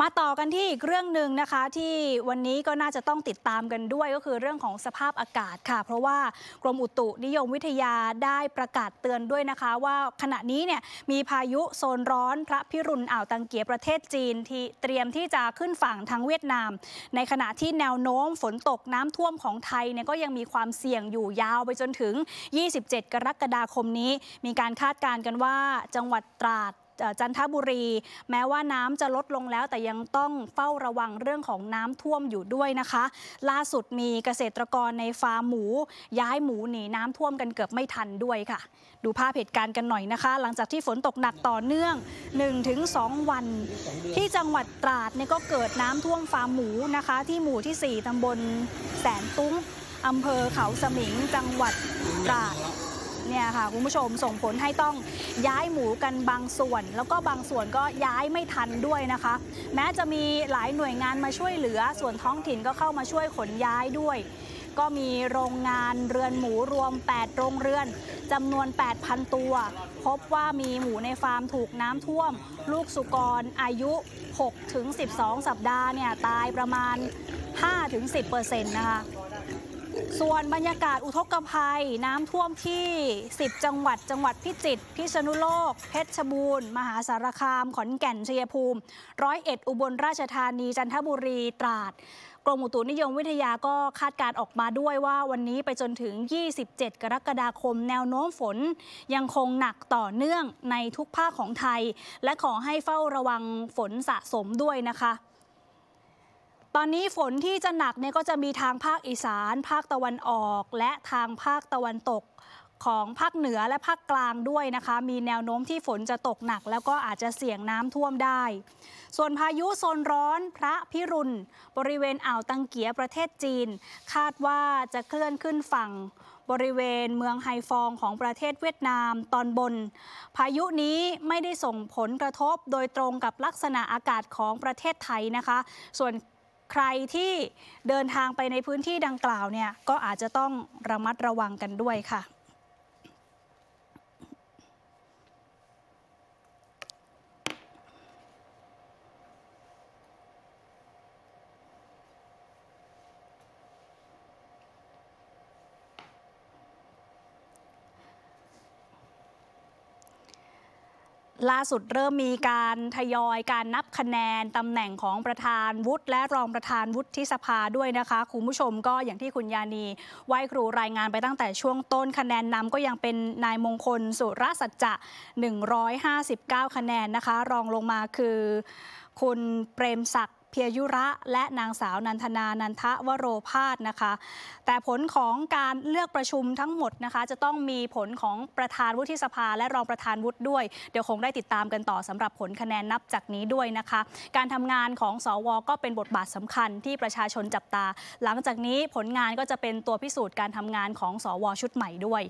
มาต่อกันที่อีกเรื่องหนึ่งนะคะที่วันนี้ก็น่าจะต้องติดตามกันด้วย ก็คือเรื่องของสภาพอากาศค่ะ เพราะว่ากรมอุตุนิยมวิทยาได้ประกาศเตือนด้วยนะคะ ว่าขณะนี้เนี่ยมีพายุโซนร้อนพระพิรุณอ่าวตังเกียประเทศจีนที่เตรียมที่จะขึ้นฝั่งทางเวียดนาม ในขณะที่แนวโน้มฝนตกน้ำท่วมของไทยเนี่ยก็ยังมีความเสี่ยงอยู่ยาวไปจนถึง 27 กรกฎาคมนี้มีการคาดการณ์กันว่าจังหวัดตราดจันทบุรี แม้ว่าน้ำจะลดลงแล้ว แต่ยังต้องเฝ้าระวังเรื่องของน้ำท่วมอยู่ด้วยนะคะ ล่าสุดมีเกษตรกรในฟาร์มหมูย้ายหมูหนีน้ำท่วมกันเกือบไม่ทันด้วยค่ะ ดูภาพเหตุการณ์กันหน่อยนะคะ หลังจากที่ฝนตกหนักต่อเนื่อง 1-2 วัน ที่จังหวัดตราดเนี่ยก็เกิดน้ำท่วมฟาร์มหมูนะคะ ที่หมู่ที่ 4 ตำบลแสนตุ้งอำเภอเขาสมิงจังหวัดตราดเนี่ยค่ะคุณผู้ชมส่งผลให้ต้องย้ายหมูกันบางส่วน แล้วก็บางส่วนก็ย้ายไม่ทันด้วยนะคะ แม้จะมีหลายหน่วยงานมาช่วยเหลือ ส่วนท้องถิ่นก็เข้ามาช่วยขนย้ายด้วย ก็มีโรงงานเรือนหมูรวม 8 โรงเรือนจำนวน 8,000 ตัว พบว่ามีหมูในฟาร์มถูกน้ำท่วม ลูกสุกรอายุ 6-12 สัปดาห์เนี่ยตายประมาณ 5-10%นะคะส่วนบรรยากาศอุทกภัยน้ำท่วมที่ 10 จังหวัด จังหวัดพิจิตร พิษณุโลก เพชรบูรณ์มหาสารคาม ขอนแก่นชัยภูมิ ร้อยเอ็ดอุบลราชธานี จันทบุรี ตราด กรมอุตุนิยมวิทยาก็คาดการออกมาด้วยว่าวันนี้ไปจนถึง 27 กรกฎาคม แนวโน้มฝน ยังคงหนักต่อเนื่องในทุกภาคของไทย และขอให้เฝ้าระวังฝนสะสมด้วยนะคะตอนนี้ฝนที่จะหนักเนี่ยก็จะมีทางภาคอีสาน ภาคตะวันออก และทางภาคตะวันตกของภาคเหนือและภาคกลางด้วยนะคะมีแนวโน้มที่ฝนจะตกหนัก แล้วก็อาจจะเสี่ยงน้ำท่วมได้ ส่วนพายุโซนร้อนพระพิรุณบริเวณอ่าวตังเกียประเทศจีน คาดว่าจะเคลื่อนขึ้นฝั่งบริเวณเมืองไฮฟองของประเทศเวียดนาม ตอนบน พายุนี้ไม่ได้ส่งผลกระทบโดยตรงกับลักษณะอากาศของประเทศไทยนะคะ ส่วนใครที่เดินทางไปในพื้นที่ดังกล่าวเนี่ย ก็อาจจะต้องระมัดระวังกันด้วยค่ะล่าสุดเริ่มมีการทยอย การนับคะแนนตำแหน่งของประธานวุฒิและรองประธานวุฒิสภาด้วยนะคะคุณผู้ชมก็อย่างที่คุณยานีไหวครูรายงานไปตั้งแต่ช่วงต้นคะแนนนำก็ยังเป็นนายมงคลสุรสัจจะ 159 คะแนนนะคะ รองลงมาคือคุณเปรมศักดิเพียยุระและนางสาวนันทนานันทะวโรพาสนะคะ แต่ผลของการเลือกประชุมทั้งหมดนะคะจะต้องมีผลของประธานวุฒิสภาและรองประธานวุฒิด้วยเดี๋ยวคงได้ติดตามกันต่อสำหรับผลคะแนนนับจากนี้ด้วยนะคะ การทำงานของสวก็เป็นบทบาทสำคัญที่ประชาชนจับตา หลังจากนี้ผลงานก็จะเป็นตัวพิสูจน์การทำงานของสวชุดใหม่ด้วย